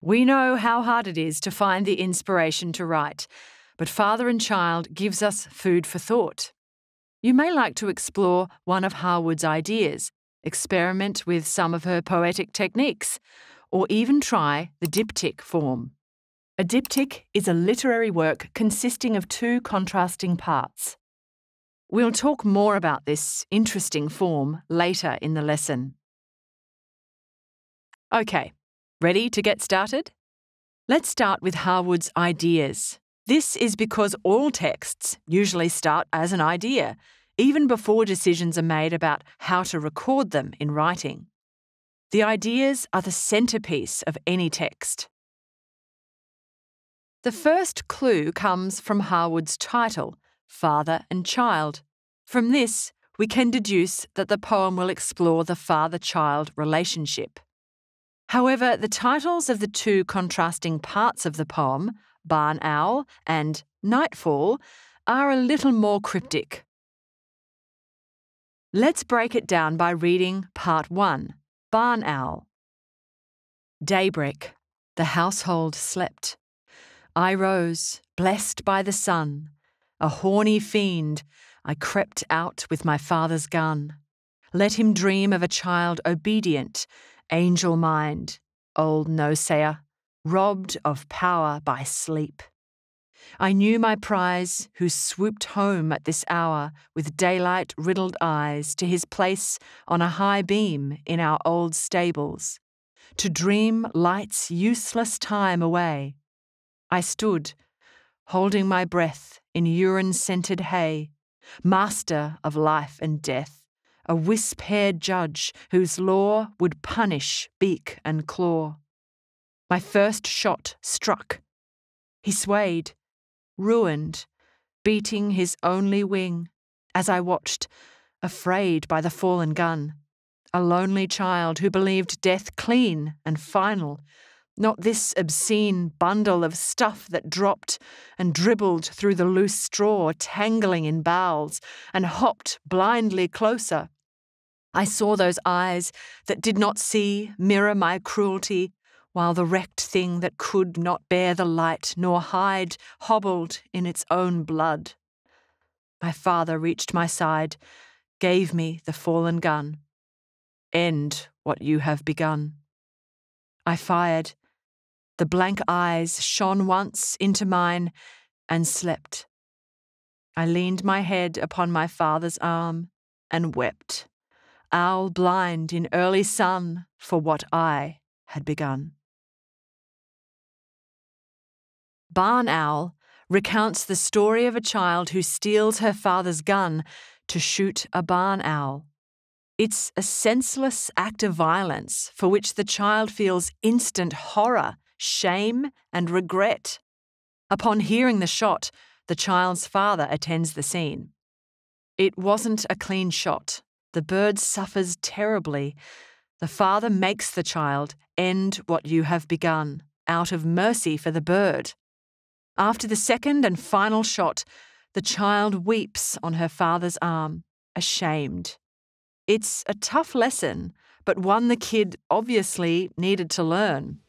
We know how hard it is to find the inspiration to write, but Father and Child gives us food for thought. You may like to explore one of Harwood's ideas, experiment with some of her poetic techniques, or even try the diptych form. A diptych is a literary work consisting of two contrasting parts. We'll talk more about this interesting form later in the lesson. OK, Ready to get started? Let's start with Harwood's ideas. This is because all texts usually start as an idea, even before decisions are made about how to record them in writing. The ideas are the centrepiece of any text. The first clue comes from Harwood's title, Father and Child. From this, we can deduce that the poem will explore the father child relationship. However, the titles of the two contrasting parts of the poem, Barn Owl and Nightfall, are a little more cryptic. Let's break it down by reading Part 1 Barn Owl. Daybreak. The household slept. I rose, blessed by the sun. A horny fiend, I crept out with my father's gun. Let him dream of a child obedient angel mind, old no sayer, robbed of power by sleep. I knew my prize, who swooped home at this hour with daylight riddled eyes to his place on a high beam in our old stables, to dream light's useless time away. I stood, holding my breath in urine scented hay, master of life and death a wisp haired judge whose law would punish beak and claw. My first shot struck. He swayed, ruined, beating his only wing, as I watched, afraid by the fallen gun. A lonely child who believed death clean and final, not this obscene bundle of stuff that dropped and dribbled through the loose straw, tangling in bowels, and hopped blindly closer, I saw those eyes that did not see mirror my cruelty, while the wrecked thing that could not bear the light nor hide hobbled in its own blood. My father reached my side, gave me the fallen gun. End what you have begun. I fired. The blank eyes shone once into mine and slept. I leaned my head upon my father's arm and wept owl blind in early sun for what I had begun. Barn Owl recounts the story of a child who steals her father's gun to shoot a barn owl. It's a senseless act of violence for which the child feels instant horror, shame, and regret. Upon hearing the shot, the child's father attends the scene. It wasn't a clean shot, the bird suffers terribly. The father makes the child end what you have begun, out of mercy for the bird. After the second and final shot, the child weeps on her father's arm, ashamed. It's a tough lesson, but one the kid obviously needed to learn.